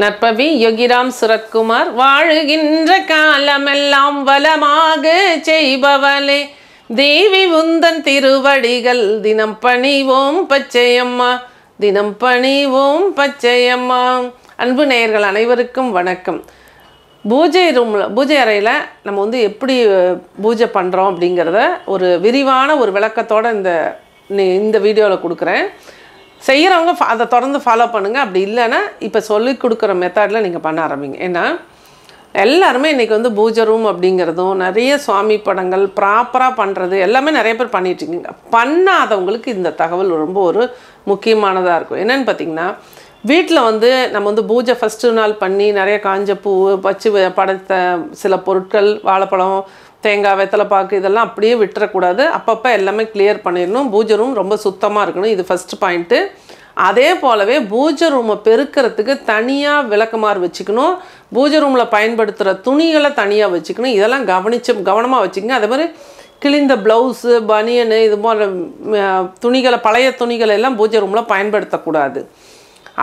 நற்பவி யோகிராம் சுரத்குமார் வாழுகின்ற காலமெல்லாம் வளமாக செய்பவளே தேவி உந்தன் திருவடிகள் தினம் பணிவோம் பச்சையம்மா தினம் பணிவோம் பச்சையம்மா அன்பு நேயர்கள் அனைவருக்கும் வணக்கம் பூஜை ரூமில் பூஜை அறையில் நம்ம வந்து எப்படி பூஜை பண்ணுறோம் அப்படிங்கிறத ஒரு விரிவான ஒரு விளக்கத்தோடு இந்த இந்த வீடியோவில் கொடுக்குறேன் செய்கிறவங்க அதை தொடர்ந்து ஃபாலோ பண்ணுங்கள் அப்படி இல்லைன்னா இப்போ சொல்லிக் கொடுக்குற மெத்தடில் நீங்கள் பண்ண ஆரம்பிங்க ஏன்னா எல்லாருமே இன்றைக்கி வந்து பூஜை ரூம் அப்படிங்கிறதும் நிறைய சுவாமி படங்கள் ப்ராப்பராக பண்ணுறது எல்லாமே நிறைய பேர் பண்ணிகிட்ருக்கீங்க பண்ணாதவங்களுக்கு இந்த தகவல் ரொம்ப ஒரு முக்கியமானதாக இருக்கும் என்னென்னு பார்த்தீங்கன்னா வீட்டில் வந்து நம்ம வந்து பூஜை ஃபஸ்ட்டு நாள் பண்ணி நிறைய காஞ்ச பூ பச்சு படத்தை சில பொருட்கள் வாழைப்பழம் தேங்காய் வெத்தலை பாக்கு இதெல்லாம் அப்படியே விட்டுறக்கூடாது அப்பப்போ எல்லாமே கிளியர் பண்ணிடணும் பூஜை ரூம் ரொம்ப சுத்தமாக இருக்கணும் இது ஃபஸ்ட்டு பாயிண்ட்டு அதே போலவே பூஜை ரூமை பெருக்கிறதுக்கு தனியாக விளக்குமாறு வச்சுக்கணும் பூஜை ரூமில் பயன்படுத்துகிற துணிகளை தனியாக வச்சுக்கணும் இதெல்லாம் கவனிச்சு கவனமாக வச்சுக்கோங்க அதே மாதிரி கிழிந்த ப்ளவுஸு பனியனு இது போன்ற துணிகளை பழைய துணிகளை எல்லாம் பூஜை ரூமில் பயன்படுத்தக்கூடாது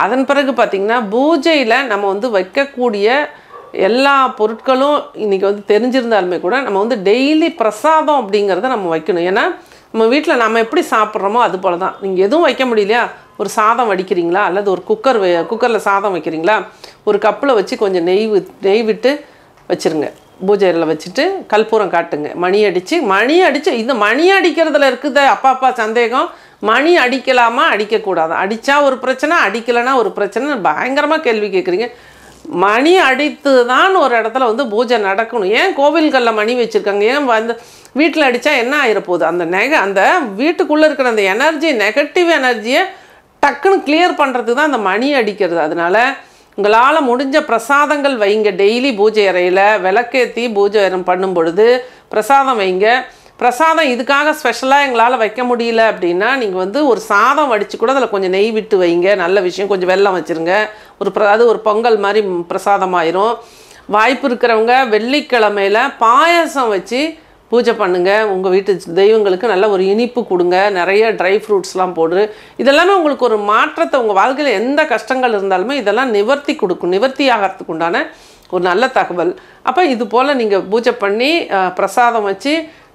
அதன் பிறகு பார்த்திங்கன்னா பூஜையில் நம்ம வந்து வைக்கக்கூடிய எல்லா பொருட்களும் இன்றைக்கி வந்து தெரிஞ்சிருந்தாலுமே கூட நம்ம வந்து டெய்லி பிரசாதம் அப்படிங்கிறத நம்ம வைக்கணும் ஏன்னா நம்ம வீட்டில் நம்ம எப்படி சாப்பிட்றோமோ அது போல் தான் நீங்கள் எதுவும் வைக்க முடியலையா ஒரு சாதம் வடிக்கிறீங்களா அல்லது ஒரு குக்கர் குக்கரில் சாதம் வைக்கிறீங்களா ஒரு கப்பில் வச்சு கொஞ்சம் நெய் நெய் விட்டு வச்சுருங்க பூஜையில் வச்சுட்டு கற்பூரம் காட்டுங்க மணி அடித்து மணி அடித்து இந்த மணி அடிக்கிறதுல இருக்குத அப்பா அப்பா சந்தேகம் மணி அடிக்கலாமா அடிக்கக்கூடாது அடித்தா ஒரு பிரச்சனை அடிக்கலைன்னா ஒரு பிரச்சனை பயங்கரமாக கேள்வி கேட்குறீங்க மணி அடித்து தான் ஒரு இடத்துல வந்து பூஜை நடக்கணும் ஏன் கோவில்களில் மணி வச்சுருக்காங்க ஏன் வந்து வீட்டில் அடித்தா என்ன ஆகிடப்போகுது அந்த நெக அந்த வீட்டுக்குள்ளே இருக்கிற அந்த எனர்ஜி நெகட்டிவ் எனர்ஜியை டக்குன்னு கிளியர் பண்ணுறதுக்கு தான் அந்த மணி அடிக்கிறது அதனால் உங்களால் முடிஞ்ச பிரசாதங்கள் வைங்க டெய்லி பூஜை அறையில் விளக்கேற்றி பூஜை பண்ணும் பொழுது பிரசாதம் வைங்க பிரசாதம் இதுக்காக ஸ்பெஷலாக எங்களால் வைக்க முடியல அப்படின்னா நீங்கள் வந்து ஒரு சாதம் வடித்து கூட அதில் கொஞ்சம் நெய் விட்டு வைங்க நல்ல விஷயம் கொஞ்சம் வெள்ளம் வச்சுருங்க ஒரு அதாவது ஒரு பொங்கல் மாதிரி பிரசாதமாயிரும் வாய்ப்பு இருக்கிறவங்க வெள்ளிக்கிழமையில் பாயசம் வச்சு பூஜை பண்ணுங்கள் உங்கள் வீட்டு தெய்வங்களுக்கு நல்ல ஒரு இனிப்பு கொடுங்க நிறைய ட்ரை ஃப்ரூட்ஸ்லாம் போடு இதெல்லாமே உங்களுக்கு ஒரு மாற்றத்தை உங்கள் வாழ்க்கையில் எந்த கஷ்டங்கள் இருந்தாலுமே இதெல்லாம் நிவர்த்தி கொடுக்கும் நிவர்த்தி ஆகிறதுக்கு உண்டான ஒரு நல்ல தகவல் அப்போ இது போல் நீங்கள் பூஜை பண்ணி பிரசாதம் வச்சு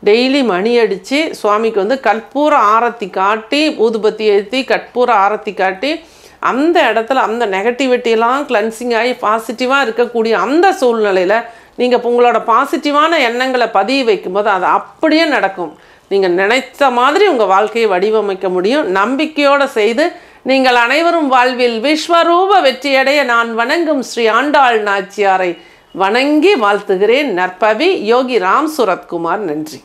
டெய்லி மணி அடித்து சுவாமிக்கு வந்து கற்பூர ஆரத்தி காட்டி ஊதுபத்தி ஏற்றி கற்பூர ஆரத்தி காட்டி அந்த இடத்துல அந்த நெகட்டிவிட்டியெல்லாம் கிளன்சிங் ஆகி பாசிட்டிவாக இருக்கக்கூடிய அந்த சூழ்நிலையில் நீங்கள் உங்களோட பாசிட்டிவான எண்ணங்களை பதிய வைக்கும்போது அது அப்படியே நடக்கும் நீங்கள் நினைத்த மாதிரி உங்கள் வாழ்க்கையை வடிவமைக்க முடியும் நம்பிக்கையோடு செய்து நீங்கள் அனைவரும் வாழ்வில் விஸ்வரூப வெற்றியடைய நான் வணங்கும் ஸ்ரீ ஆண்டாள் நாச்சியாரை வணங்கி வாழ்த்துகிறேன் நற்பவி யோகி ராம் சுரத்குமார் நன்றி